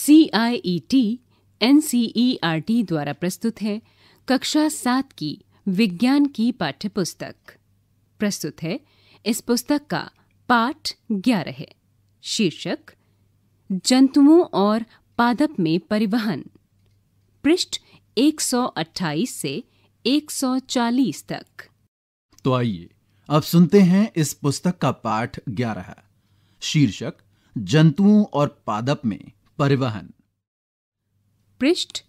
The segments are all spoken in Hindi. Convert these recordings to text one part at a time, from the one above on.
C I E T N C E R T द्वारा प्रस्तुत है कक्षा सात की विज्ञान की पाठ्य पुस्तक प्रस्तुत है इस पुस्तक का पाठ ग्यारह है शीर्षक जंतुओं और पादप में परिवहन पृष्ठ 128 से 140 तक तो आइए अब सुनते हैं इस पुस्तक का पाठ ग्यारह शीर्षक जंतुओं और पादप में परिवहन पृष्ठ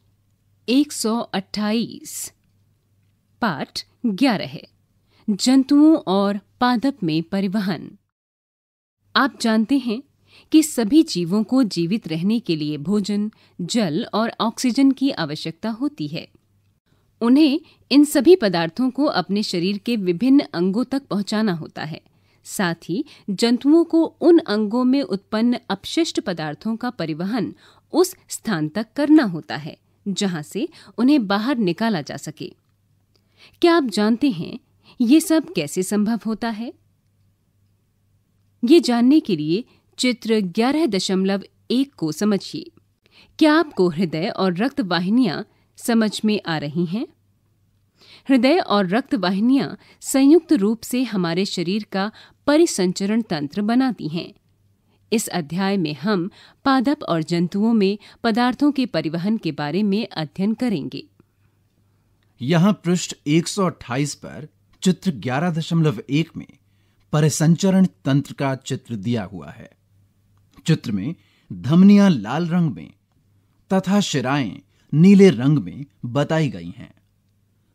128 पाठ 11 है जंतुओं और पादप में परिवहन आप जानते हैं कि सभी जीवों को जीवित रहने के लिए भोजन जल और ऑक्सीजन की आवश्यकता होती है उन्हें इन सभी पदार्थों को अपने शरीर के विभिन्न अंगों तक पहुंचाना होता है साथ ही जंतुओं को उन अंगों में उत्पन्न अपशिष्ट पदार्थों का परिवहन उस स्थान तक करना होता है जहां से उन्हें बाहर निकाला जा सके क्या आप जानते हैं ये सब कैसे संभव होता है ये जानने के लिए चित्र ग्यारह दशमलव एक को समझिए क्या आपको हृदय और रक्त वाहिनियां समझ में आ रही हैं हृदय और रक्त वाहिनियां संयुक्त रूप से हमारे शरीर का परिसंचरण तंत्र बनाती हैं इस अध्याय में हम पादप और जंतुओं में पदार्थों के परिवहन के बारे में अध्ययन करेंगे यहाँ पृष्ठ 128 पर चित्र 11.1 में परिसंचरण तंत्र का चित्र दिया हुआ है चित्र में धमनियां लाल रंग में तथा शिराएं नीले रंग में बताई गई हैं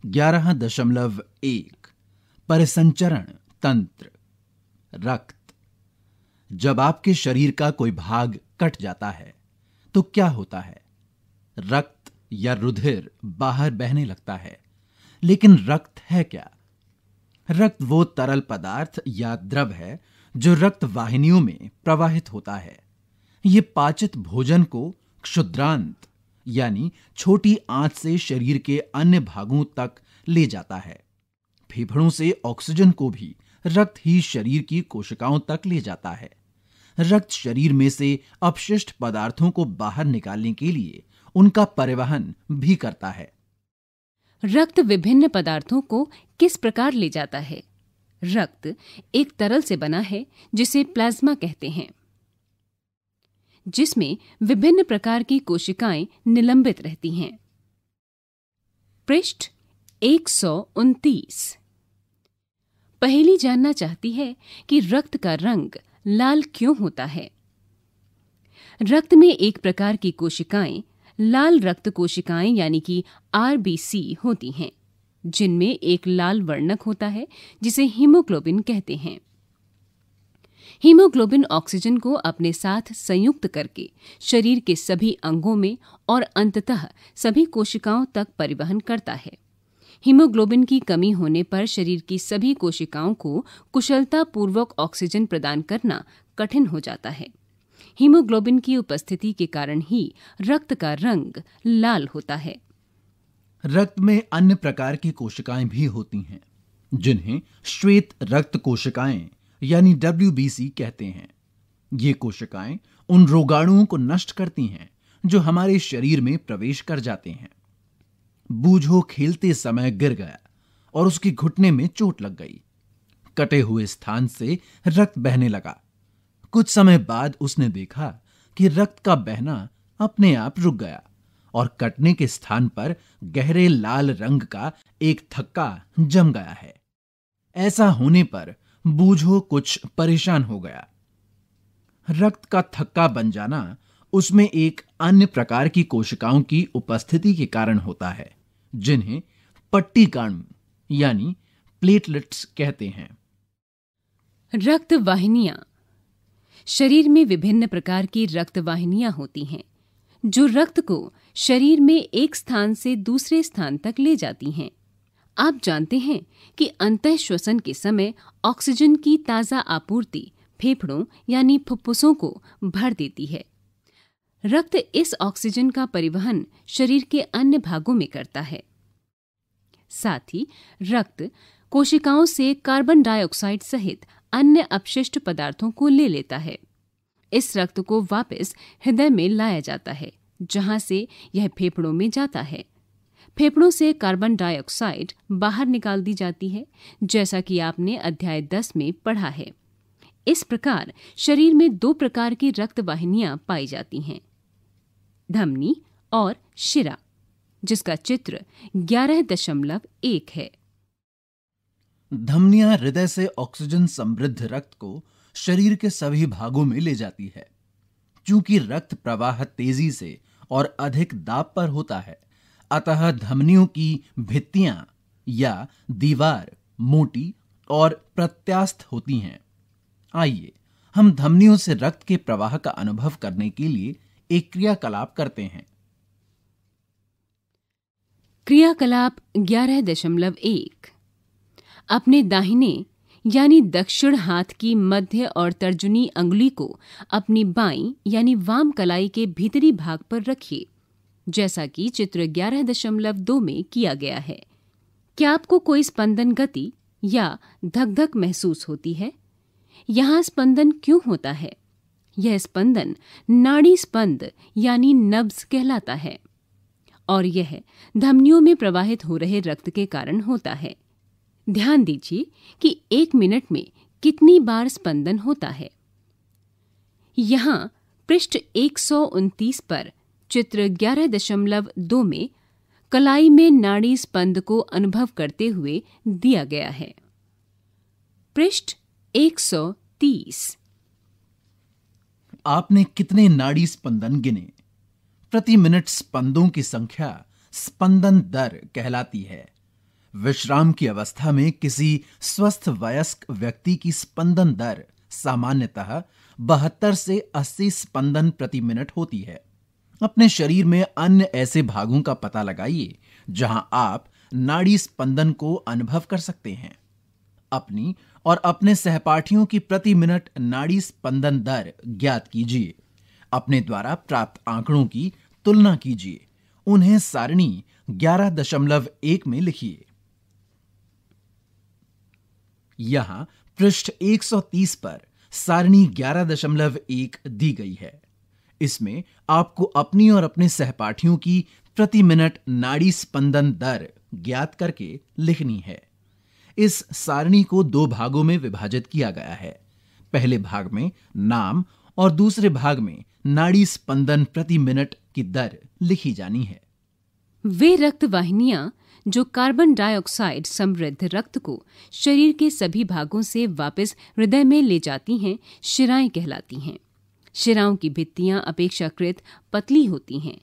ग्यारह दशमलव एक परिसंचरण तंत्र रक्त जब आपके शरीर का कोई भाग कट जाता है तो क्या होता है रक्त या रुधिर बाहर बहने लगता है लेकिन रक्त है क्या रक्त वो तरल पदार्थ या द्रव है जो रक्त वाहिनियों में प्रवाहित होता है ये पाचित भोजन को क्षुद्रांत यानी छोटी आंत से शरीर के अन्य भागों तक ले जाता है फेफड़ों से ऑक्सीजन को भी रक्त ही शरीर की कोशिकाओं तक ले जाता है रक्त शरीर में से अपशिष्ट पदार्थों को बाहर निकालने के लिए उनका परिवहन भी करता है रक्त विभिन्न पदार्थों को किस प्रकार ले जाता है रक्त एक तरल से बना है जिसे प्लाज्मा कहते हैं जिसमें विभिन्न प्रकार की कोशिकाएं निलंबित रहती हैं पृष्ठ एक पहली जानना चाहती है कि रक्त का रंग लाल क्यों होता है रक्त में एक प्रकार की कोशिकाएं लाल रक्त कोशिकाएं यानी कि आरबीसी होती हैं जिनमें एक लाल वर्णक होता है जिसे हीमोग्लोबिन कहते हैं हीमोग्लोबिन ऑक्सीजन को अपने साथ संयुक्त करके शरीर के सभी अंगों में और अंततः सभी कोशिकाओं तक परिवहन करता है हीमोग्लोबिन की कमी होने पर शरीर की सभी कोशिकाओं को कुशलतापूर्वक ऑक्सीजन प्रदान करना कठिन हो जाता है हीमोग्लोबिन की उपस्थिति के कारण ही रक्त का रंग लाल होता है रक्त में अन्य प्रकार की कोशिकाएं भी होती हैं जिन्हें श्वेत रक्त कोशिकाएं यानी डब्ल्यू कहते हैं ये कोशिकाएं उन रोगाणुओं को नष्ट करती हैं जो हमारे शरीर में प्रवेश कर जाते हैं बूझो खेलते समय गिर गया और उसके घुटने में चोट लग गई कटे हुए स्थान से रक्त बहने लगा कुछ समय बाद उसने देखा कि रक्त का बहना अपने आप रुक गया और कटने के स्थान पर गहरे लाल रंग का एक थक्का जम गया है ऐसा होने पर बूझो कुछ परेशान हो गया रक्त का थक्का बन जाना उसमें एक अन्य प्रकार की कोशिकाओं की उपस्थिति के कारण होता है जिन्हें पट्टी पट्टीकाणु यानी प्लेटलेट्स कहते हैं रक्त वाहिनियां शरीर में विभिन्न प्रकार की रक्त वाहिनियां होती हैं जो रक्त को शरीर में एक स्थान से दूसरे स्थान तक ले जाती हैं आप जानते हैं कि अंत श्वसन के समय ऑक्सीजन की ताज़ा आपूर्ति फेफड़ों यानी फुफ्फुसों को भर देती है रक्त इस ऑक्सीजन का परिवहन शरीर के अन्य भागों में करता है साथ ही रक्त कोशिकाओं से कार्बन डाइऑक्साइड सहित अन्य अपशिष्ट पदार्थों को ले लेता है इस रक्त को वापस हृदय में लाया जाता है जहां से यह फेफड़ों में जाता है फेफड़ों से कार्बन डाइऑक्साइड बाहर निकाल दी जाती है जैसा कि आपने अध्याय 10 में पढ़ा है इस प्रकार शरीर में दो प्रकार की रक्त वाहिनियां पाई जाती हैं धमनी और शिरा जिसका चित्र 11.1 है धमनियां हृदय से ऑक्सीजन समृद्ध रक्त को शरीर के सभी भागों में ले जाती है क्योंकि रक्त प्रवाह तेजी से और अधिक दाब पर होता है अतः धमनियों की भित्तियां या दीवार मोटी और प्रत्यास्थ होती हैं आइए हम धमनियों से रक्त के प्रवाह का अनुभव करने के लिए एक क्रियाकलाप करते हैं क्रियाकलाप ग्यारह दशमलव एक अपने दाहिने यानी दक्षिण हाथ की मध्य और तर्जुनी अंगुली को अपनी बाई यानी वाम कलाई के भीतरी भाग पर रखिए जैसा कि चित्र 11.2 में किया गया है क्या आपको कोई स्पंदन गति या धक धक महसूस होती है यहाँ स्पंदन क्यों होता है यह स्पंदन नाड़ी स्पंद यानी नब्ज कहलाता है और यह धमनियों में प्रवाहित हो रहे रक्त के कारण होता है ध्यान दीजिए कि एक मिनट में कितनी बार स्पंदन होता है यहाँ पृष्ठ एक पर चित्र 11.2 में कलाई में नाड़ी स्पंद को अनुभव करते हुए दिया गया है पृष्ठ 130 आपने कितने नाड़ी स्पंदन गिने प्रति मिनट स्पंदों की संख्या स्पंदन दर कहलाती है विश्राम की अवस्था में किसी स्वस्थ वयस्क व्यक्ति की स्पंदन दर सामान्यतः बहत्तर से अस्सी स्पंदन प्रति मिनट होती है अपने शरीर में अन्य ऐसे भागों का पता लगाइए जहां आप नाड़ी स्पंदन को अनुभव कर सकते हैं अपनी और अपने सहपाठियों की प्रति मिनट नाड़ी स्पंदन दर ज्ञात कीजिए अपने द्वारा प्राप्त आंकड़ों की तुलना कीजिए उन्हें सारणी 11.1 में लिखिए यहां पृष्ठ 130 पर सारणी 11.1 दी गई है इसमें आपको अपनी और अपने सहपाठियों की प्रति मिनट नाड़ी स्पंदन दर ज्ञात करके लिखनी है इस सारणी को दो भागों में विभाजित किया गया है पहले भाग में नाम और दूसरे भाग में नाड़ी स्पंदन प्रति मिनट की दर लिखी जानी है वे रक्त वाहिनियां जो कार्बन डाइऑक्साइड समृद्ध रक्त को शरीर के सभी भागों से वापस हृदय में ले जाती हैं शिराएं कहलाती हैं शिराओं की भित्तियां अपेक्षाकृत पतली होती हैं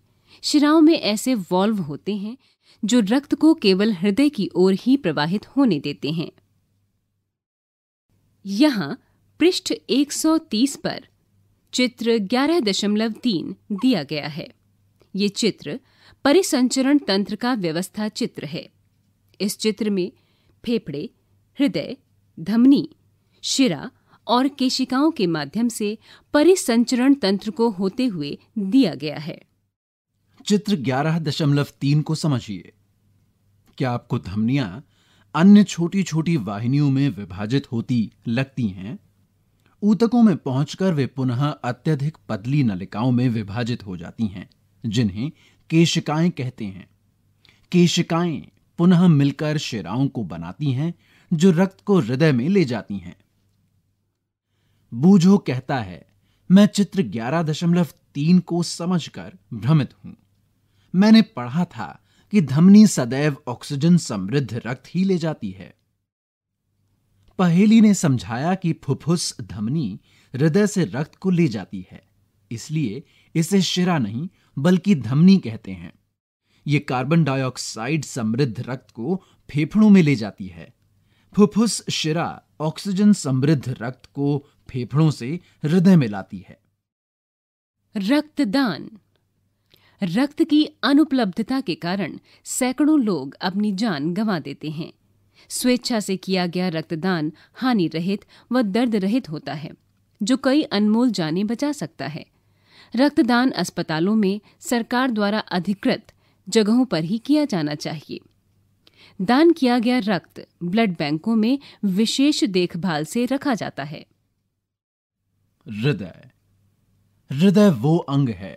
शिराओं में ऐसे वॉल्व होते हैं जो रक्त को केवल हृदय की ओर ही प्रवाहित होने देते हैं यहां पृष्ठ 130 पर चित्र 11.3 दिया गया है ये चित्र परिसंचरण तंत्र का व्यवस्था चित्र है इस चित्र में फेफड़े हृदय धमनी शिरा और केशिकाओं के माध्यम से परिसंचरण तंत्र को होते हुए दिया गया है चित्र ग्यारह दशमलव तीन को समझिए क्या आपको धमनियां अन्य छोटी छोटी वाहिनियों में विभाजित होती लगती हैं ऊतकों में पहुंचकर वे पुनः अत्यधिक पतली नलिकाओं में विभाजित हो जाती हैं जिन्हें केशिकाएं कहते हैं केशिकाएं पुनः मिलकर शिराओं को बनाती हैं जो रक्त को हृदय में ले जाती हैं बूझो कहता है मैं चित्र ग्यारह दशमलव तीन को समझकर भ्रमित हूं मैंने पढ़ा था कि धमनी सदैव ऑक्सीजन समृद्ध रक्त ही ले जाती है पहेली ने समझाया कि फुफुस धमनी हृदय से रक्त को ले जाती है इसलिए इसे शिरा नहीं बल्कि धमनी कहते हैं यह कार्बन डाइऑक्साइड समृद्ध रक्त को फेफड़ों में ले जाती है फुफुस शिरा ऑक्सीजन समृद्ध रक्त को फेफड़ों से हृदय में लाती है रक्तदान रक्त की अनुपलब्धता के कारण सैकड़ों लोग अपनी जान गंवा देते हैं स्वेच्छा से किया गया रक्तदान हानि रहित व दर्द रहित होता है जो कई अनमोल जाने बचा सकता है रक्तदान अस्पतालों में सरकार द्वारा अधिकृत जगहों पर ही किया जाना चाहिए दान किया गया रक्त ब्लड बैंकों में विशेष देखभाल से रखा जाता है हृदय हृदय वो अंग है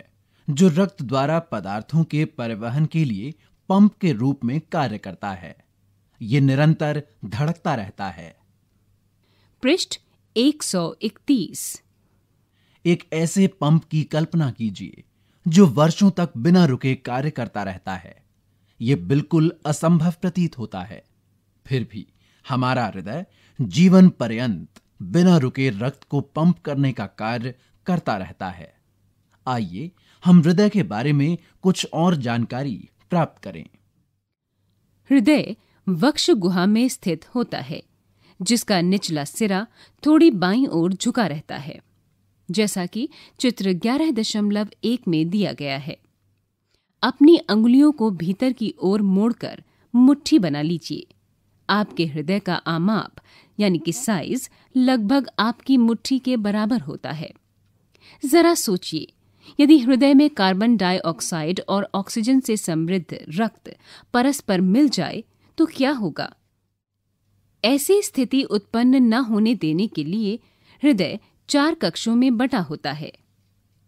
जो रक्त द्वारा पदार्थों के परिवहन के लिए पंप के रूप में कार्य करता है यह निरंतर धड़कता रहता है पृष्ठ 131 एक ऐसे पंप की कल्पना कीजिए जो वर्षों तक बिना रुके कार्य करता रहता है यह बिल्कुल असंभव प्रतीत होता है फिर भी हमारा हृदय जीवन पर्यंत बिना रुके रक्त को पंप करने का कार्य करता रहता है आइए हम हृदय के बारे में कुछ और जानकारी प्राप्त करें हृदय वक्ष गुहा में स्थित होता है जिसका निचला सिरा थोड़ी बाई ओर झुका रहता है जैसा कि चित्र ग्यारह दशमलव एक में दिया गया है अपनी अंगुलियों को भीतर की ओर मोड़कर मुट्ठी बना लीजिए आपके हृदय का आमाप यानी कि साइज लगभग आपकी मुट्ठी के बराबर होता है जरा सोचिए यदि हृदय में कार्बन डाइऑक्साइड और ऑक्सीजन से समृद्ध रक्त परस्पर मिल जाए तो क्या होगा ऐसी स्थिति उत्पन्न न होने देने के लिए हृदय चार कक्षों में बटा होता है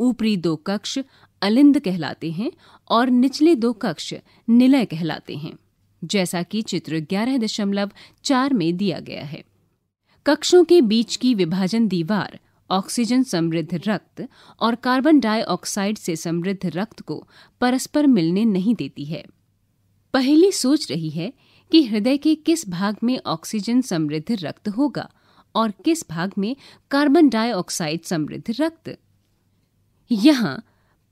ऊपरी दो कक्ष अलिंद कहलाते हैं और निचले दो कक्ष निलय कहलाते हैं जैसा कि चित्र ग्यारह दशमलव चार में दिया गया है कक्षों के बीच की विभाजन दीवार ऑक्सीजन समृद्ध रक्त और कार्बन डाइऑक्साइड से समृद्ध रक्त को परस्पर मिलने नहीं देती है पहली सोच रही है कि हृदय के किस भाग में ऑक्सीजन समृद्ध रक्त होगा और किस भाग में कार्बन डाइऑक्साइड समृद्ध रक्त यहाँ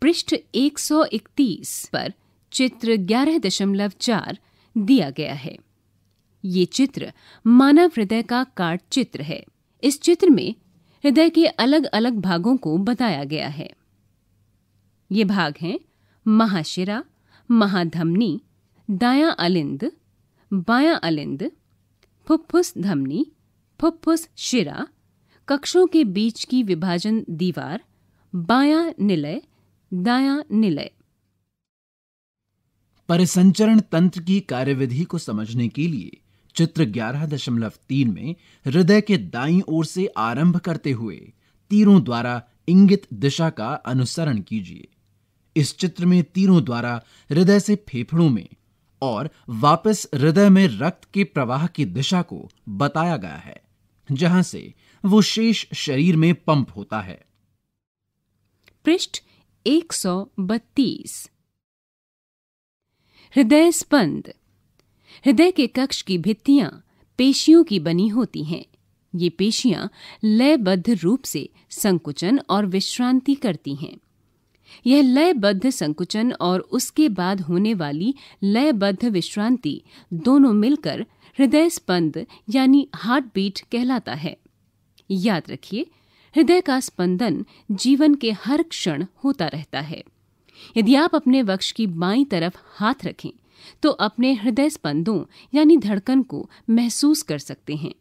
पृष्ठ 131 पर चित्र 11.4 दिया गया है ये चित्र मानव हृदय का काट चित्र है इस चित्र में हृदय के अलग अलग भागों को बताया गया है ये भाग हैं महाशिरा महाधमनी दाया अलिंद बाया अलिंद फुफ्फुस धमनी फुफ्फुस शिरा कक्षों के बीच की विभाजन दीवार बाया निलय दाया निलय परिसंचरण तंत्र की कार्यविधि को समझने के लिए चित्र 11.3 में हृदय के दाई ओर से आरंभ करते हुए तीरों द्वारा इंगित दिशा का अनुसरण कीजिए इस चित्र में तीरों द्वारा हृदय से फेफड़ों में और वापस हृदय में रक्त के प्रवाह की दिशा को बताया गया है जहां से वो शेष शरीर में पंप होता है पृष्ठ 132 हृदय स्पंद हृदय के कक्ष की भित्तियां पेशियों की बनी होती हैं ये पेशियां लयबद्ध रूप से संकुचन और विश्रांति करती हैं यह लयबद्ध संकुचन और उसके बाद होने वाली लयबद्ध विश्रांति दोनों मिलकर हृदय स्पंद यानी हार्ट बीट कहलाता है याद रखिए हृदय का स्पंदन जीवन के हर क्षण होता रहता है यदि आप अपने वक्ष की बाई तरफ हाथ रखें तो अपने हृदय स्पंदों यानी धड़कन को महसूस कर सकते हैं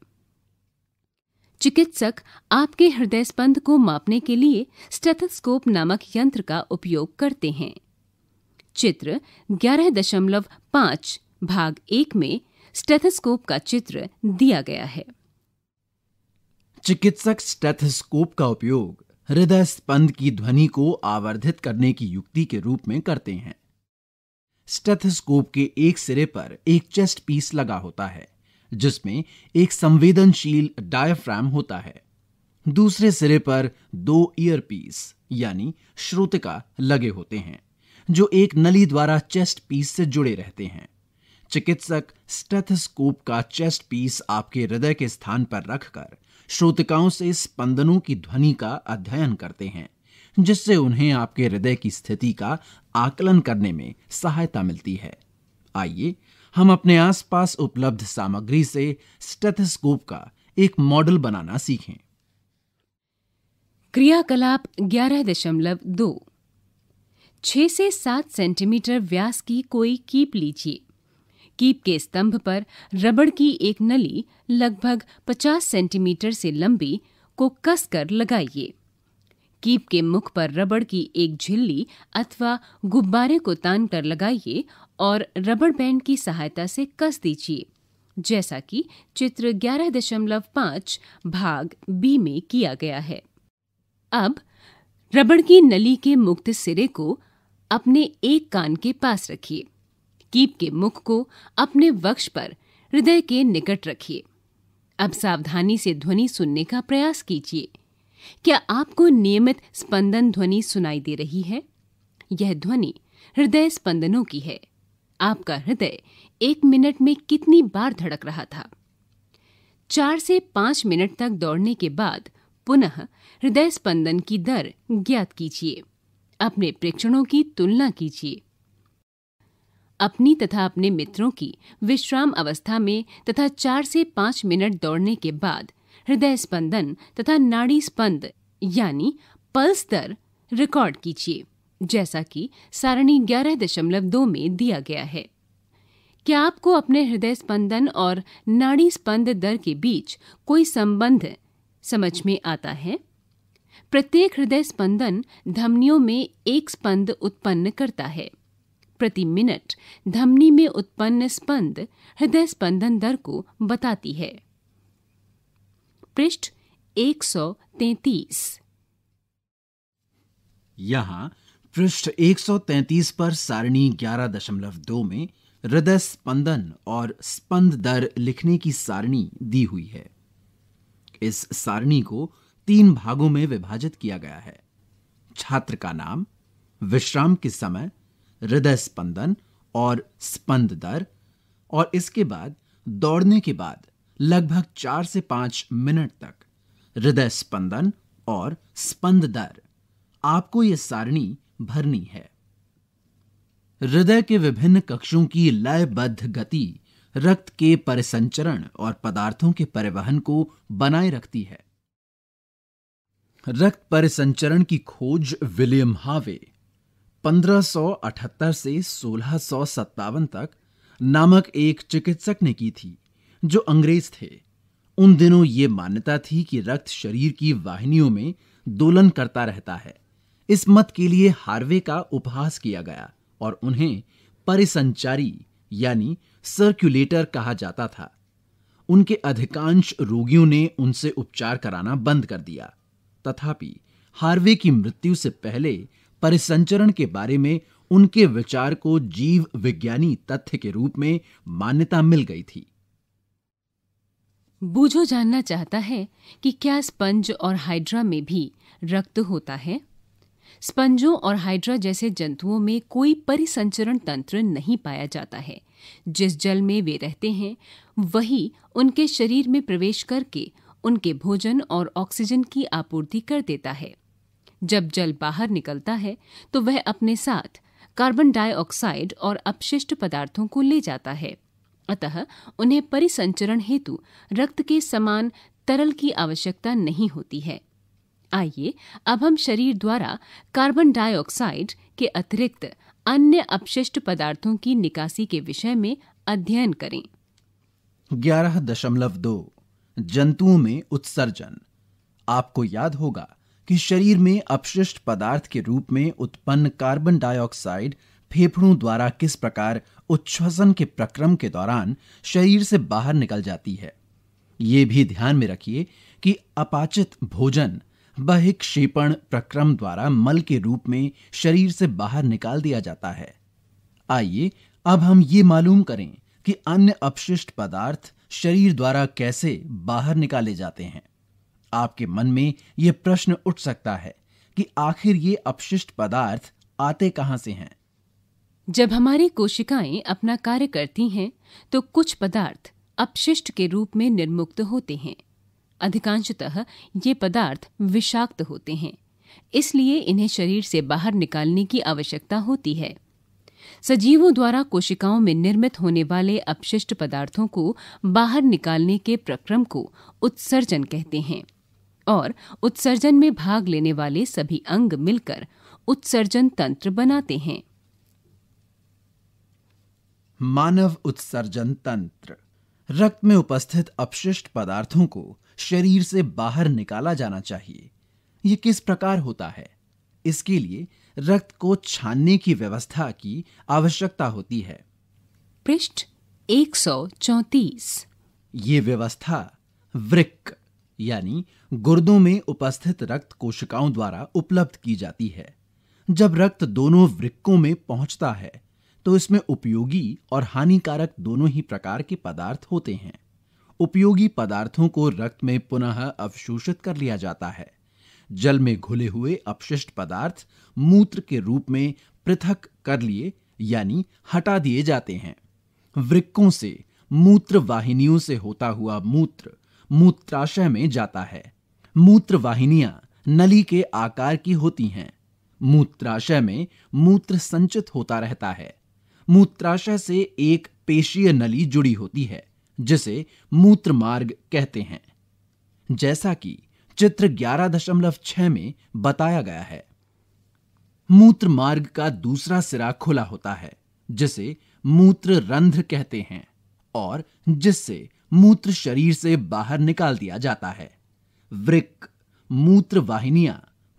चिकित्सक आपके हृदय स्पंद को मापने के लिए स्टेथोस्कोप नामक यंत्र का उपयोग करते हैं चित्र 11.5 भाग 1 में स्टेथोस्कोप का चित्र दिया गया है चिकित्सक स्टेथोस्कोप का उपयोग हृदय स्पंद की ध्वनि को आवर्धित करने की युक्ति के रूप में करते हैं स्टेथोस्कोप के एक सिरे पर एक चेस्ट पीस लगा होता है जिसमें एक संवेदनशील डायफ्राम होता है दूसरे सिरे पर दो ईयर पीस यानी श्रोतिका लगे होते हैं जो एक नली द्वारा चेस्ट पीस से जुड़े रहते हैं चिकित्सक स्टेथोस्कोप का चेस्ट पीस आपके हृदय के स्थान पर रखकर श्रोतिकाओं से स्पंदनों की ध्वनि का अध्ययन करते हैं जिससे उन्हें आपके हृदय की स्थिति का आकलन करने में सहायता मिलती है आइए हम अपने आसपास उपलब्ध सामग्री से स्टेथोस्कोप का एक मॉडल बनाना सीखें क्रियाकलाप ग्यारह दशमलव दो छह से सात सेंटीमीटर व्यास की कोई कीप लीजिए कीप के स्तंभ पर रबड़ की एक नली लगभग 50 सेंटीमीटर से लंबी को कसकर लगाइए कीप के मुख पर रबड़ की एक झिल्ली अथवा गुब्बारे को तान कर लगाइए और रबड़ बैंड की सहायता से कस दीजिए जैसा कि चित्र 11.5 भाग बी में किया गया है अब रबड़ की नली के मुक्त सिरे को अपने एक कान के पास रखिए कीप के मुख को अपने वक्ष पर हृदय के निकट रखिए अब सावधानी से ध्वनि सुनने का प्रयास कीजिए क्या आपको नियमित स्पंदन ध्वनि सुनाई दे रही है यह ध्वनि हृदय स्पंदनों की है आपका हृदय एक मिनट में कितनी बार धड़क रहा था चार से पांच मिनट तक दौड़ने के बाद पुनः हृदय स्पंदन की दर ज्ञात कीजिए अपने प्रेक्षणों की तुलना कीजिए अपनी तथा अपने मित्रों की विश्राम अवस्था में तथा चार से पांच मिनट दौड़ने के बाद हृदय स्पंदन तथा नाड़ी स्पंद यानी पल्स दर रिकॉर्ड कीजिए जैसा कि सारणी ग्यारह दशमलव दो में दिया गया है क्या आपको अपने हृदय स्पंदन और नाड़ी स्पंद दर के बीच कोई संबंध समझ में आता है प्रत्येक हृदय स्पंदन धमनियों में एक स्पंद उत्पन्न करता है प्रति मिनट धमनी में उत्पन्न स्पंद हृदय स्पंदन दर को बताती है पृष्ठ 133 यहाँ पृष्ठ 133 पर सारणी 11.2 में हृदय स्पंदन और स्पंद दर लिखने की सारणी दी हुई है इस सारणी को तीन भागों में विभाजित किया गया है छात्र का नाम विश्राम के समय हृदय स्पंदन और स्पंद दर और इसके बाद दौड़ने के बाद लगभग चार से पांच मिनट तक हृदय स्पंदन और स्पंद दर आपको यह सारणी भरनी है हृदय के विभिन्न कक्षों की लयबद्ध गति रक्त के परिसंचरण और पदार्थों के परिवहन को बनाए रखती है रक्त परिसंचरण की खोज विलियम हावे 1578 से सोलह तक नामक एक चिकित्सक ने की थी जो अंग्रेज थे उन दिनों ये मान्यता थी कि रक्त शरीर की वाहिनियों में दोलन करता रहता है इस मत के लिए हार्वे का उपहास किया गया और उन्हें परिसंचारी यानी सर्क्यूलेटर कहा जाता था उनके अधिकांश रोगियों ने उनसे उपचार कराना बंद कर दिया तथापि हार्वे की मृत्यु से पहले परिसंचरण के बारे में उनके विचार को जीव विज्ञानी तथ्य के रूप में मान्यता मिल गई थी बूझो जानना चाहता है कि क्या स्पंज और हाइड्रा में भी रक्त होता है स्पंजों और हाइड्रा जैसे जंतुओं में कोई परिसंचरण तंत्र नहीं पाया जाता है जिस जल में वे रहते हैं वही उनके शरीर में प्रवेश करके उनके भोजन और ऑक्सीजन की आपूर्ति कर देता है जब जल बाहर निकलता है तो वह अपने साथ कार्बन डाइऑक्साइड और अपशिष्ट पदार्थों को ले जाता है अतः उन्हें परिसंचरण हेतु रक्त के समान तरल की आवश्यकता नहीं होती है आइए अब हम शरीर द्वारा कार्बन डाइऑक्साइड के अतिरिक्त अन्य अपशिष्ट पदार्थों की निकासी के विषय में अध्ययन करें ग्यारह दशमलव दो जंतुओं में उत्सर्जन आपको याद होगा कि शरीर में अपशिष्ट पदार्थ के रूप में उत्पन्न कार्बन डाइऑक्साइड फेफड़ों द्वारा किस प्रकार उच्छ्वसन के प्रक्रम के दौरान शरीर से बाहर निकल जाती है ये भी ध्यान में रखिए कि अपाचित भोजन बहिक्षेपण प्रक्रम द्वारा मल के रूप में शरीर से बाहर निकाल दिया जाता है आइए अब हम ये मालूम करें कि अन्य अपशिष्ट पदार्थ शरीर द्वारा कैसे बाहर निकाले जाते हैं आपके मन में यह प्रश्न उठ सकता है कि आखिर ये अपशिष्ट पदार्थ आते कहां से हैं जब हमारी कोशिकाएं अपना कार्य करती हैं तो कुछ पदार्थ अपशिष्ट के रूप में निर्मुक्त होते हैं अधिकांशतः ये पदार्थ विषाक्त होते हैं इसलिए इन्हें शरीर से बाहर निकालने की आवश्यकता होती है सजीवों द्वारा कोशिकाओं में निर्मित होने वाले अपशिष्ट पदार्थों को बाहर निकालने के प्रक्रम को उत्सर्जन कहते हैं और उत्सर्जन में भाग लेने वाले सभी अंग मिलकर उत्सर्जन तंत्र बनाते हैं मानव उत्सर्जन तंत्र रक्त में उपस्थित अपशिष्ट पदार्थों को शरीर से बाहर निकाला जाना चाहिए यह किस प्रकार होता है इसके लिए रक्त को छानने की व्यवस्था की आवश्यकता होती है पृष्ठ चौतीस ये व्यवस्था वृक्क यानी गुर्दों में उपस्थित रक्त कोशिकाओं द्वारा उपलब्ध की जाती है जब रक्त दोनों वृक्कों में पहुंचता है तो इसमें उपयोगी और हानिकारक दोनों ही प्रकार के पदार्थ होते हैं उपयोगी पदार्थों को रक्त में पुनः अवशोषित कर लिया जाता है जल में घुले हुए अपशिष्ट पदार्थ मूत्र के रूप में पृथक कर लिए यानी हटा दिए जाते हैं वृक्कों से मूत्र वाहिनियों से होता हुआ मूत्र मूत्राशय में जाता है मूत्र वाहिनियां नली के आकार की होती हैं मूत्राशय में मूत्र संचित होता रहता है मूत्राशय से एक पेशीय नली जुड़ी होती है जिसे मूत्र मार्ग कहते हैं जैसा कि चित्र 11.6 में बताया गया है मूत्र मार्ग का दूसरा सिरा खुला होता है जिसे मूत्र रंध्र कहते हैं और जिससे मूत्र शरीर से बाहर निकाल दिया जाता है वृक्क मूत्र वाहिनियां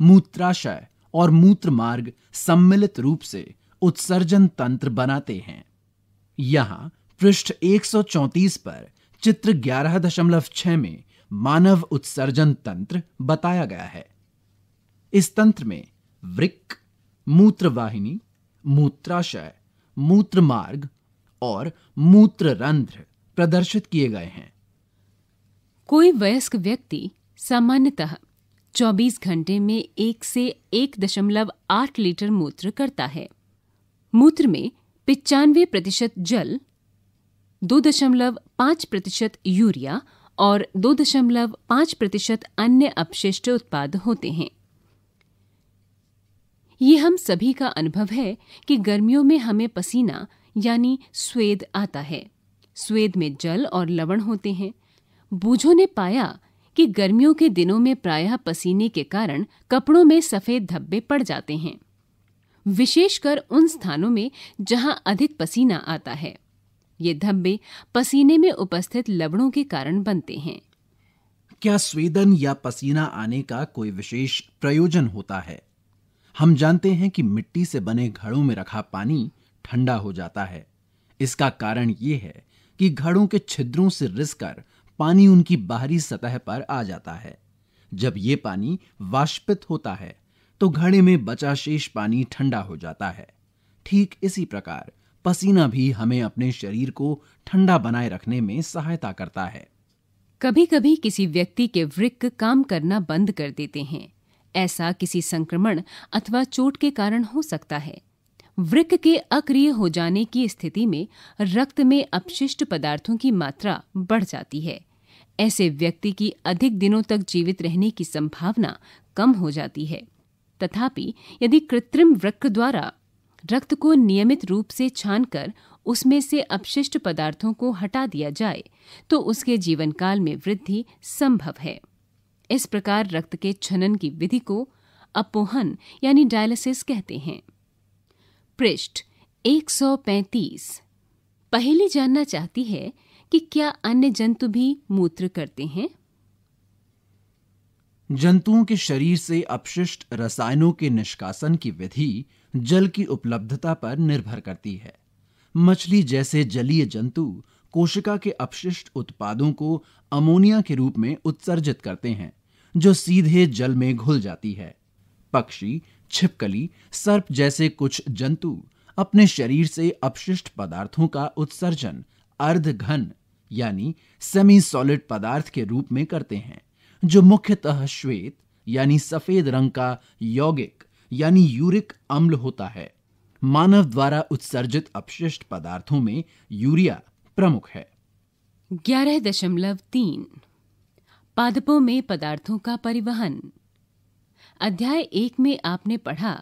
मूत्राशय और मूत्र मार्ग सम्मिलित रूप से उत्सर्जन तंत्र बनाते हैं यहां पृष्ठ 134 पर चित्र 11.6 में मानव उत्सर्जन तंत्र बताया गया है इस तंत्र में वृक्क मूत्रवाहिनी मूत्राशय मूत्र मार्ग और मूत्र रंध्र प्रदर्शित किए गए हैं कोई वयस्क व्यक्ति सामान्यतः 24 घंटे में एक से 1.8 लीटर मूत्र करता है मूत्र में पिचानवे प्रतिशत जल दो दशमलव पांच प्रतिशत यूरिया और दो दशमलव पांच प्रतिशत अन्य अपशिष्ट उत्पाद होते हैं ये हम सभी का अनुभव है कि गर्मियों में हमें पसीना यानी स्वेद आता है स्वेद में जल और लवण होते हैं बूझों ने पाया कि गर्मियों के दिनों में प्रायः पसीने के कारण कपड़ों में सफ़ेद धब्बे पड़ जाते हैं विशेषकर उन स्थानों में जहां अधिक पसीना आता है ये धब्बे पसीने में उपस्थित लवणों के कारण बनते हैं क्या स्वेदन या पसीना आने का कोई विशेष प्रयोजन होता है हम जानते हैं कि मिट्टी से बने घड़ों में रखा पानी ठंडा हो जाता है इसका कारण यह है कि घड़ों के छिद्रों से रिसकर पानी उनकी बाहरी सतह पर आ जाता है जब ये पानी वाष्पित होता है तो घड़े में बचा शेष पानी ठंडा हो जाता है ठीक इसी प्रकार पसीना भी हमें अपने शरीर को ठंडा बनाए रखने में सहायता करता है कभी कभी किसी व्यक्ति के वृक्क काम करना बंद कर देते हैं ऐसा किसी संक्रमण अथवा चोट के कारण हो सकता है वृक्क के अक्रिय हो जाने की स्थिति में रक्त में अपशिष्ट पदार्थों की मात्रा बढ़ जाती है ऐसे व्यक्ति की अधिक दिनों तक जीवित रहने की संभावना कम हो जाती है तथापि यदि कृत्रिम वृक्क द्वारा रक्त को नियमित रूप से छानकर उसमें से अपशिष्ट पदार्थों को हटा दिया जाए तो उसके जीवन काल में वृद्धि संभव है इस प्रकार रक्त के छनन की विधि को अपोहन यानी डायलिसिस कहते हैं पृष्ठ 135 पहली जानना चाहती है कि क्या अन्य जंतु भी मूत्र करते हैं जंतुओं के शरीर से अपशिष्ट रसायनों के निष्कासन की विधि जल की उपलब्धता पर निर्भर करती है मछली जैसे जलीय जंतु कोशिका के अपशिष्ट उत्पादों को अमोनिया के रूप में उत्सर्जित करते हैं जो सीधे जल में घुल जाती है पक्षी छिपकली सर्प जैसे कुछ जंतु अपने शरीर से अपशिष्ट पदार्थों का उत्सर्जन अर्धघन यानी सेमी सॉलिड पदार्थ के रूप में करते हैं जो मुख्यतः श्वेत यानी सफेद रंग का यौगिक यानी यूरिक अम्ल होता है मानव द्वारा उत्सर्जित अपशिष्ट पदार्थों में यूरिया प्रमुख है ग्यारह दशमलव तीन पादपों में पदार्थों का परिवहन अध्याय एक में आपने पढ़ा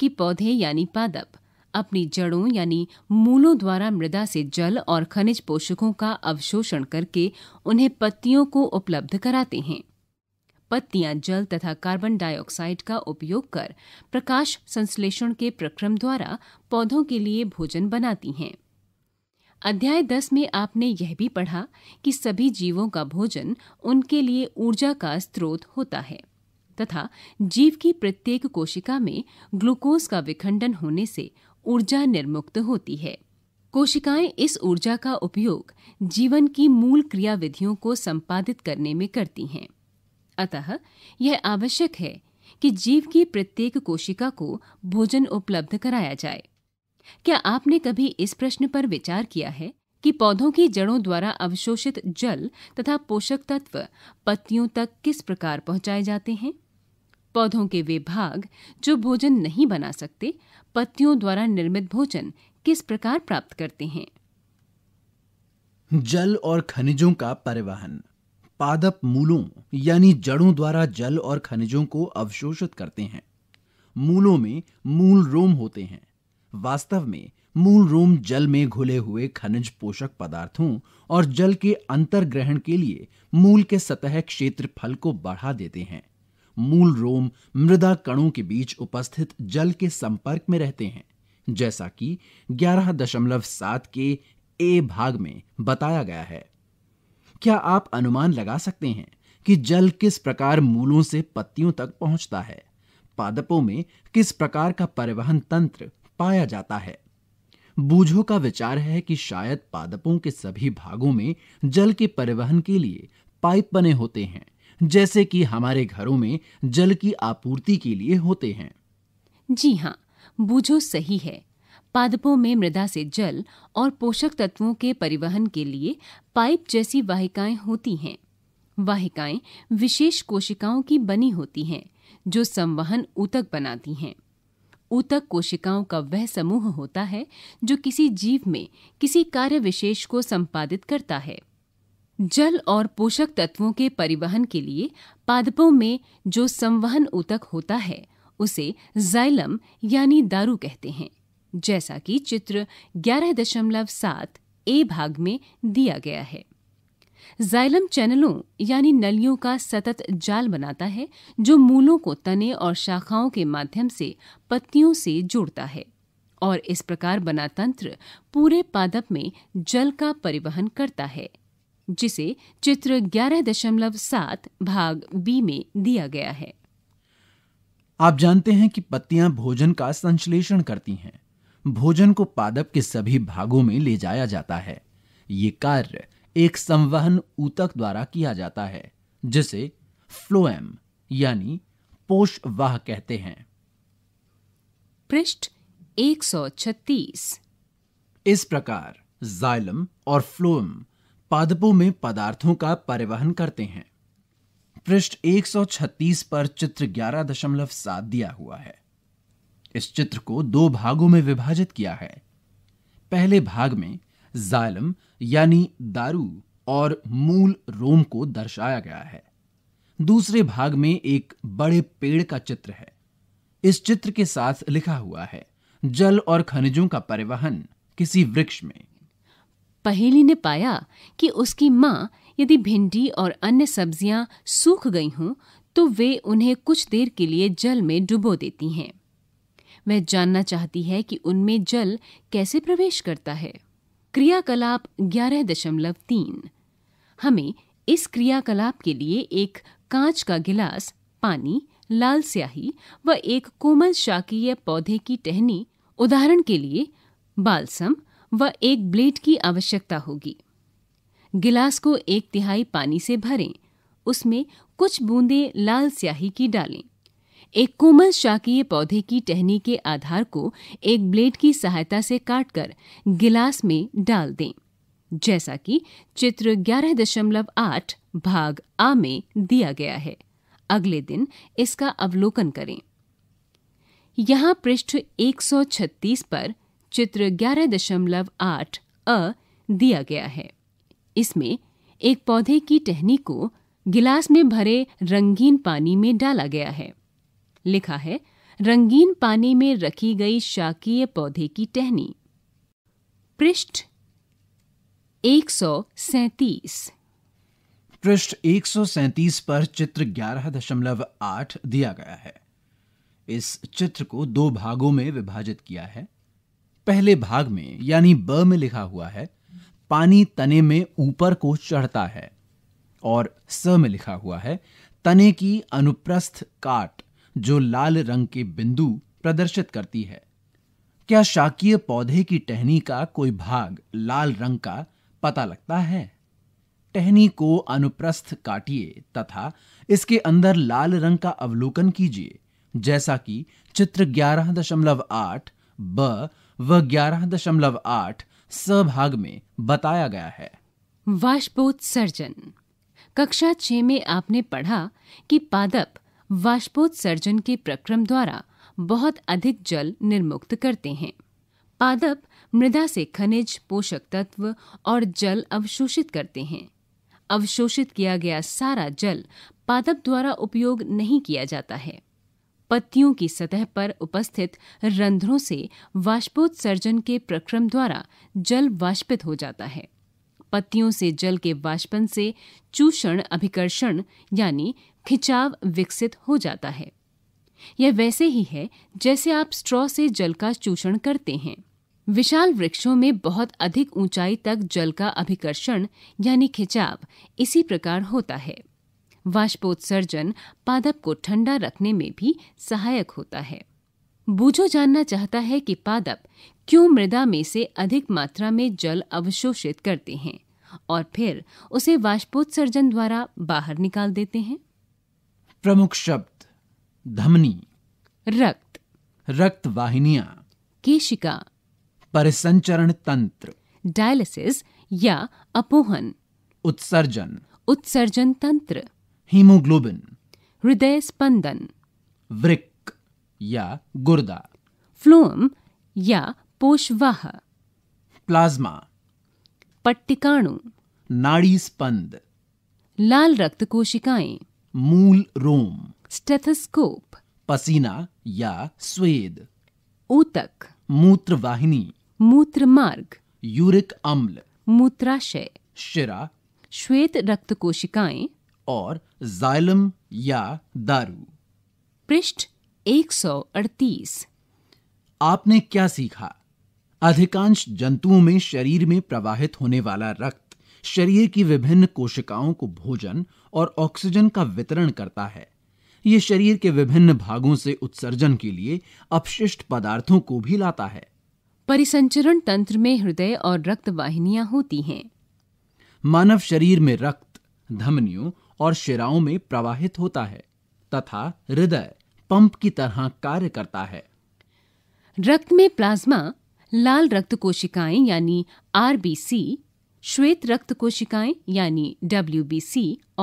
कि पौधे यानी पादप अपनी जड़ों यानी मूलों द्वारा मृदा से जल और खनिज पोषकों का अवशोषण करके उन्हें पत्तियों को उपलब्ध कराते हैं पत्तियां जल तथा कार्बन डाइऑक्साइड का उपयोग कर प्रकाश संश्लेषण के प्रक्रम द्वारा पौधों के लिए भोजन बनाती हैं अध्याय दस में आपने यह भी पढ़ा कि सभी जीवों का भोजन उनके लिए ऊर्जा का स्रोत होता है तथा जीव की प्रत्येक कोशिका में ग्लूकोज का विखंडन होने से ऊर्जा निर्मुक्त होती है कोशिकाएं इस ऊर्जा का उपयोग जीवन की मूल क्रियाविधियों को संपादित करने में करती हैं अतः यह आवश्यक है कि जीव की प्रत्येक कोशिका को भोजन उपलब्ध कराया जाए क्या आपने कभी इस प्रश्न पर विचार किया है कि पौधों की जड़ों द्वारा अवशोषित जल तथा पोषक तत्व पत्तियों तक किस प्रकार पहुंचाए जाते हैं पौधों के वे भाग जो भोजन नहीं बना सकते पत्तियों द्वारा निर्मित भोजन किस प्रकार प्राप्त करते हैं जल और खनिजों का परिवहन पादप मूलों यानी जड़ों द्वारा जल और खनिजों को अवशोषित करते हैं मूलों में मूल रोम होते हैं वास्तव में मूल रोम जल में घुले हुए खनिज पोषक पदार्थों और जल के अंतर्ग्रहण के लिए मूल के सतह क्षेत्रफल को बढ़ा देते हैं मूल रोम मृदा कणों के बीच उपस्थित जल के संपर्क में रहते हैं जैसा कि 11.7 के ए भाग में बताया गया है क्या आप अनुमान लगा सकते हैं कि जल किस प्रकार मूलों से पत्तियों तक पहुंचता है पादपों में किस प्रकार का परिवहन तंत्र पाया जाता है बूझों का विचार है कि शायद पादपों के सभी भागों में जल के परिवहन के लिए पाइप बने होते हैं जैसे कि हमारे घरों में जल की आपूर्ति के लिए होते हैं जी हाँ बूझो सही है पादपों में मृदा से जल और पोषक तत्वों के परिवहन के लिए पाइप जैसी वाहिकाएं होती हैं वाहिकाएं विशेष कोशिकाओं की बनी होती हैं जो संवहन ऊतक बनाती हैं ऊतक कोशिकाओं का वह समूह होता है जो किसी जीव में किसी कार्य विशेष को संपादित करता है जल और पोषक तत्वों के परिवहन के लिए पादपों में जो संवहन ऊतक होता है उसे जाइलम यानी दारू कहते हैं जैसा कि चित्र 11.7 ए भाग में दिया गया है जाइलम चैनलों यानी नलियों का सतत जाल बनाता है जो मूलों को तने और शाखाओं के माध्यम से पत्तियों से जोड़ता है और इस प्रकार बना तंत्र पूरे पादप में जल का परिवहन करता है जिसे चित्र 11.7 भाग बी में दिया गया है आप जानते हैं कि पत्तियां भोजन का संश्लेषण करती हैं भोजन को पादप के सभी भागों में ले जाया जाता है ये कार्य एक संवहन ऊतक द्वारा किया जाता है जिसे फ्लोएम यानी पोषवाह कहते हैं पृष्ठ 136 इस प्रकार जाइलम और फ्लोएम पादपों में पदार्थों का परिवहन करते हैं पृष्ठ 136 पर चित्र 11.7 दिया हुआ है इस चित्र को दो भागों में विभाजित किया है पहले भाग में जालम यानी दारू और मूल रोम को दर्शाया गया है दूसरे भाग में एक बड़े पेड़ का चित्र है इस चित्र के साथ लिखा हुआ है जल और खनिजों का परिवहन किसी वृक्ष में पहेली ने पाया कि उसकी माँ यदि भिंडी और अन्य सब्जियां सूख गई हों तो वे उन्हें कुछ देर के लिए जल में डुबो देती हैं वह जानना चाहती है कि उनमें जल कैसे प्रवेश करता है क्रियाकलाप ग्यारह दशमलव तीन हमें इस क्रियाकलाप के लिए एक कांच का गिलास पानी लाल स्याही व एक कोमल शाकीय पौधे की टहनी उदाहरण के लिए बालसम व एक ब्लेड की आवश्यकता होगी गिलास को एक तिहाई पानी से भरें उसमें कुछ बूंदें लाल स्याही की डालें एक कोमल शाकीय पौधे की टहनी के आधार को एक ब्लेड की सहायता से काटकर गिलास में डाल दें जैसा कि चित्र 11.8 भाग आ में दिया गया है अगले दिन इसका अवलोकन करें यहां पृष्ठ 136 पर चित्र ग्यारह दशमलव आठ अ दिया गया है इसमें एक पौधे की टहनी को गिलास में भरे रंगीन पानी में डाला गया है लिखा है रंगीन पानी में रखी गई शाकीय पौधे की टहनी पृष्ठ एक सौ सैतीस पृष्ठ 137 पर चित्र 11.8 दिया गया है इस चित्र को दो भागों में विभाजित किया है पहले भाग में यानी ब में लिखा हुआ है पानी तने में ऊपर को चढ़ता है और स में लिखा हुआ है तने की अनुप्रस्थ काट जो लाल रंग के बिंदु प्रदर्शित करती है क्या शाकीय पौधे की टहनी का कोई भाग लाल रंग का पता लगता है टहनी को अनुप्रस्थ काटिए तथा इसके अंदर लाल रंग का अवलोकन कीजिए जैसा कि चित्र 11.8 ब व स भाग में बताया गया है वाष्पोत्सर्जन कक्षा छह में आपने पढ़ा कि पादप वाष्पोत्सर्जन के प्रक्रम द्वारा बहुत अधिक जल निर्मुक्त करते हैं पादप मृदा से खनिज पोषक तत्व और जल अवशोषित करते हैं अवशोषित किया गया सारा जल पादप द्वारा उपयोग नहीं किया जाता है पत्तियों की सतह पर उपस्थित रंध्रों से वाष्पोत्सर्जन के प्रक्रम द्वारा जल वाष्पित हो जाता है पत्तियों से जल के वाष्पन से चूषण अभिकर्षण यानी खिंचाव विकसित हो जाता है यह वैसे ही है जैसे आप स्ट्रॉ से जल का चूषण करते हैं विशाल वृक्षों में बहुत अधिक ऊंचाई तक जल का अभिकर्षण यानी खिंचाव इसी प्रकार होता है वाष्पोत्सर्जन पादप को ठंडा रखने में भी सहायक होता है बूझो जानना चाहता है कि पादप क्यों मृदा में से अधिक मात्रा में जल अवशोषित करते हैं और फिर उसे वाष्पोत्सर्जन द्वारा बाहर निकाल देते हैं प्रमुख शब्द धमनी रक्त रक्त वाहिनिया केशिका परिसंचरण तंत्र डायलिसिस या अपोहन उत्सर्जन उत्सर्जन तंत्र हीमोग्लोबिन हृदय स्पंदन वृक या गुर्दा फ्लोम या पोषवाह प्लाज्मा पट्टिकाणु नाड़ी स्पंद लाल रक्त कोशिकाएं मूल रोम स्टेथोस्कोप पसीना या स्वेद ऊतक मूत्रवाहिनी मार्ग यूरिक अम्ल मूत्राशय शिरा श्वेत रक्त कोशिकाएं और जाइलम या दारू पृष्ठ 138 आपने क्या सीखा अधिकांश जंतुओं में शरीर में प्रवाहित होने वाला रक्त शरीर की विभिन्न कोशिकाओं को भोजन और ऑक्सीजन का वितरण करता है ये शरीर के विभिन्न भागों से उत्सर्जन के लिए अपशिष्ट पदार्थों को भी लाता है परिसंचरण तंत्र में हृदय और रक्त वाहिनियां होती हैं मानव शरीर में रक्त धमनियों और शिराओं में प्रवाहित होता है तथा हृदय पंप की तरह कार्य करता है रक्त में प्लाज्मा लाल रक्त कोशिकाएं यानी आरबीसी श्वेत रक्त कोशिकाएं यानी डब्ल्यू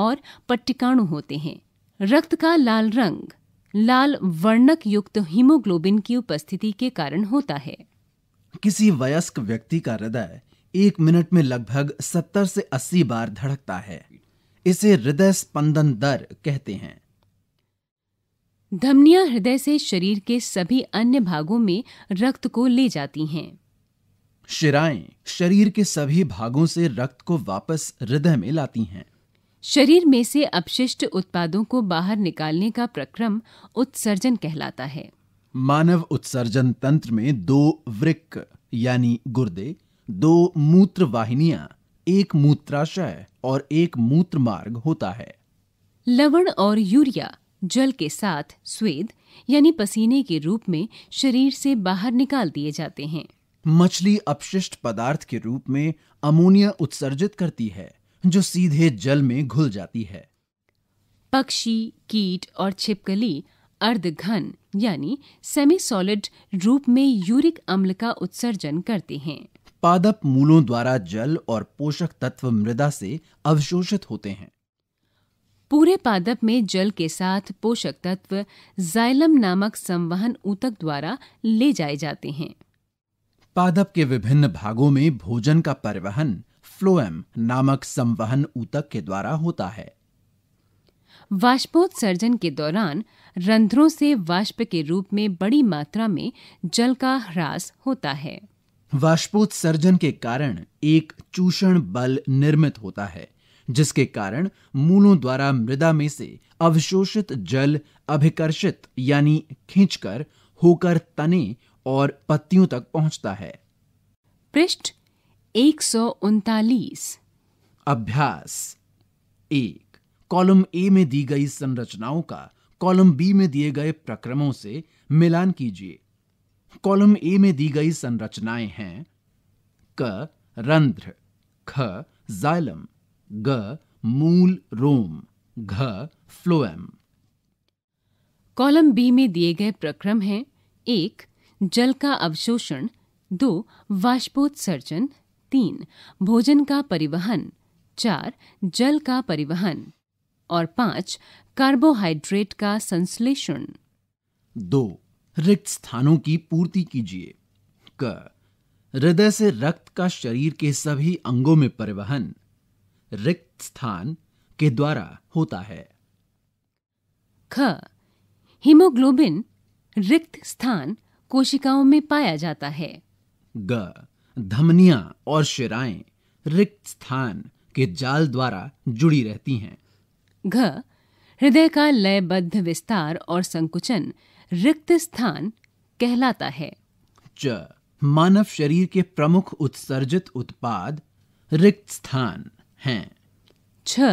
और पट्टिकाणु होते हैं रक्त का लाल रंग लाल वर्णक युक्त हीमोग्लोबिन की उपस्थिति के कारण होता है किसी वयस्क व्यक्ति का हृदय एक मिनट में लगभग 70 से 80 बार धड़कता है इसे हृदय स्पंदन दर कहते हैं धमनियां हृदय से शरीर के सभी अन्य भागों में रक्त को ले जाती हैं शिराएं शरीर के सभी भागों से रक्त को वापस हृदय में लाती हैं शरीर में से अपशिष्ट उत्पादों को बाहर निकालने का प्रक्रम उत्सर्जन कहलाता है मानव उत्सर्जन तंत्र में दो वृक्क यानी गुर्दे दो मूत्र वाहिनियां एक मूत्राशय और एक मूत्र मार्ग होता है लवण और यूरिया जल के साथ स्वेद यानी पसीने के रूप में शरीर से बाहर निकाल दिए जाते हैं मछली अपशिष्ट पदार्थ के रूप में अमोनिया उत्सर्जित करती है जो सीधे जल में घुल जाती है पक्षी कीट और छिपकली अर्धघन यानी सेमी सॉलिड रूप में यूरिक अम्ल का उत्सर्जन करते हैं पादप मूलों द्वारा जल और पोषक तत्व मृदा से अवशोषित होते हैं पूरे पादप में जल के साथ पोषक तत्व जाइलम नामक संवहन ऊतक द्वारा ले जाए जाते हैं पादप के विभिन्न भागों में भोजन का परिवहन फ्लोएम नामक संवहन ऊतक के द्वारा होता है वाष्पोत्सर्जन के दौरान रंध्रों से वाष्प के रूप में बड़ी मात्रा में जल का ह्रास होता है वाष्पोत्सर्जन के कारण एक चूषण बल निर्मित होता है जिसके कारण मूलों द्वारा मृदा में से अवशोषित जल अभिकर्षित यानी खींचकर होकर तने और पत्तियों तक पहुंचता है पृष्ठ एक अभ्यास एक कॉलम ए में दी गई संरचनाओं का कॉलम बी में दिए गए प्रक्रमों से मिलान कीजिए कॉलम ए में दी गई संरचनाएं हैं क रंध्र ख जाइलम ग मूल रोम घ फ्लोएम कॉलम बी में दिए गए प्रक्रम हैं एक जल का अवशोषण दो वाष्पोत्सर्जन तीन भोजन का परिवहन चार जल का परिवहन और पांच कार्बोहाइड्रेट का संश्लेषण दो रिक्त स्थानों की पूर्ति कीजिए क हृदय से रक्त का शरीर के सभी अंगों में परिवहन रिक्त स्थान के द्वारा होता है ख हीमोग्लोबिन रिक्त स्थान कोशिकाओं में पाया जाता है ग धमनियां और शिराएं रिक्त स्थान के जाल द्वारा जुड़ी रहती हैं घ हृदय का लयबद्ध विस्तार और संकुचन रिक्त स्थान कहलाता है च मानव शरीर के प्रमुख उत्सर्जित उत्पाद रिक्त स्थान हैं छ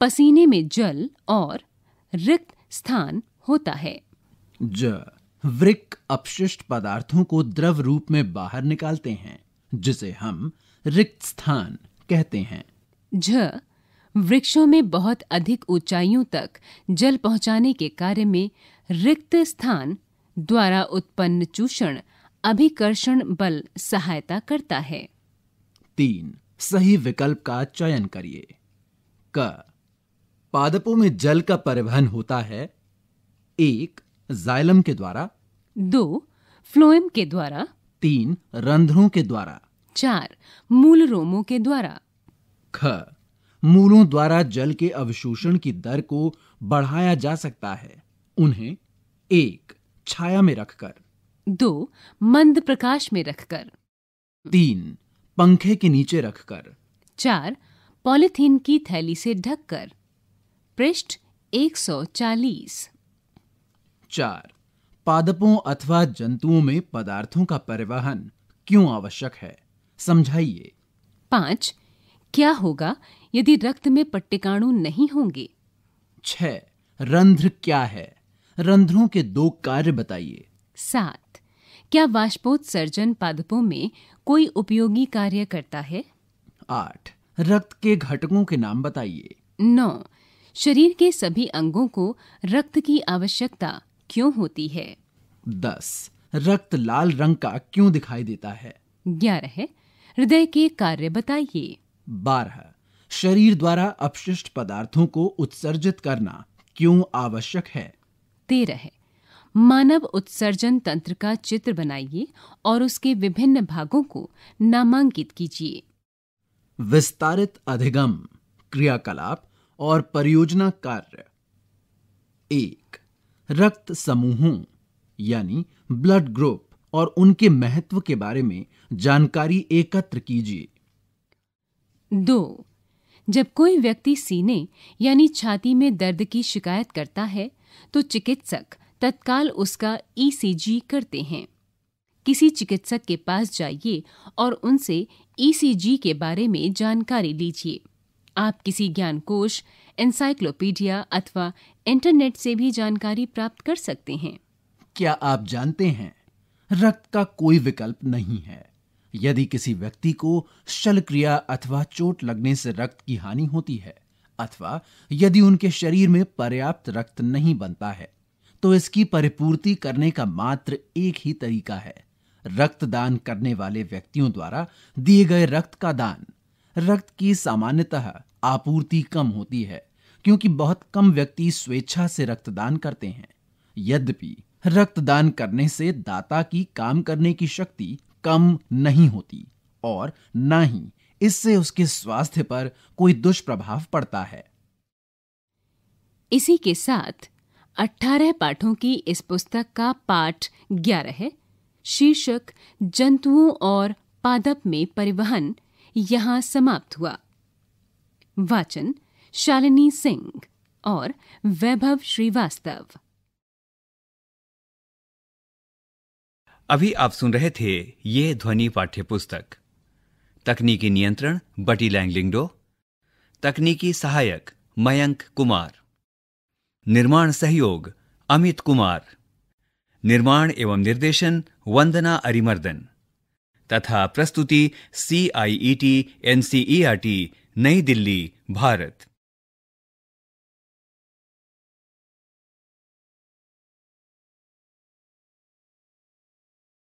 पसीने में जल और रिक्त स्थान होता है ज वृक्क अपशिष्ट पदार्थों को द्रव रूप में बाहर निकालते हैं जिसे हम रिक्त स्थान कहते हैं झ वृक्षों में बहुत अधिक ऊंचाइयों तक जल पहुंचाने के कार्य में रिक्त स्थान द्वारा उत्पन्न चूषण अभिकर्षण बल सहायता करता है तीन सही विकल्प का चयन करिए क पादपों में जल का परिवहन होता है एक जाइलम के द्वारा दो फ्लोएम के द्वारा तीन रंध्रों के द्वारा चार मूल रोमों के द्वारा ख मूलों द्वारा जल के अवशोषण की दर को बढ़ाया जा सकता है उन्हें एक छाया में रखकर दो मंद प्रकाश में रखकर तीन पंखे के नीचे रखकर चार पॉलिथीन की थैली से ढककर पृष्ठ 140 चार पादपों अथवा जंतुओं में पदार्थों का परिवहन क्यों आवश्यक है समझाइए पांच क्या होगा यदि रक्त में पट्टिकाणु नहीं होंगे छह रंध्र क्या है रंध्रों के दो कार्य बताइए सात क्या वाष्पोत्सर्जन पादपों में कोई उपयोगी कार्य करता है आठ रक्त के घटकों के नाम बताइए नौ शरीर के सभी अंगों को रक्त की आवश्यकता क्यों होती है दस रक्त लाल रंग का क्यों दिखाई देता है ग्यारह हृदय के कार्य बताइए बारह शरीर द्वारा अपशिष्ट पदार्थों को उत्सर्जित करना क्यों आवश्यक है देखते रहें मानव उत्सर्जन तंत्र का चित्र बनाइए और उसके विभिन्न भागों को नामांकित कीजिए विस्तारित अधिगम क्रियाकलाप और परियोजना कार्य एक रक्त समूहों यानी ब्लड ग्रुप और उनके महत्व के बारे में जानकारी एकत्र कीजिए दो जब कोई व्यक्ति सीने यानी छाती में दर्द की शिकायत करता है तो चिकित्सक तत्काल उसका ईसीजी e करते हैं किसी चिकित्सक के पास जाइए और उनसे ईसीजी e के बारे में जानकारी लीजिए आप किसी ज्ञानकोश एनसाइक्लोपीडिया अथवा इंटरनेट से भी जानकारी प्राप्त कर सकते हैं क्या आप जानते हैं रक्त का कोई विकल्प नहीं है यदि किसी व्यक्ति को शल क्रिया अथवा चोट लगने से रक्त की हानि होती है अथवा यदि उनके शरीर में पर्याप्त रक्त नहीं बनता है तो इसकी परिपूर्ति करने का मात्र एक ही तरीका है रक्तदान करने वाले व्यक्तियों द्वारा दिए गए रक्त का दान रक्त की सामान्यतः आपूर्ति कम होती है क्योंकि बहुत कम व्यक्ति स्वेच्छा से रक्तदान करते हैं यद्यपि रक्तदान करने से दाता की काम करने की शक्ति कम नहीं होती और न ही इससे उसके स्वास्थ्य पर कोई दुष्प्रभाव पड़ता है इसी के साथ 18 पाठों की इस पुस्तक का पाठ 11 है शीर्षक जंतुओं और पादप में परिवहन यहां समाप्त हुआ वाचन शालिनी सिंह और वैभव श्रीवास्तव अभी आप सुन रहे थे ये ध्वनि पाठ्य पुस्तक तकनीकी नियंत्रण बटी लैंगलिंगडो तकनीकी सहायक मयंक कुमार निर्माण सहयोग अमित कुमार निर्माण एवं निर्देशन वंदना अरिमर्दन तथा प्रस्तुति C I E T N C E R T New Delhi Bharat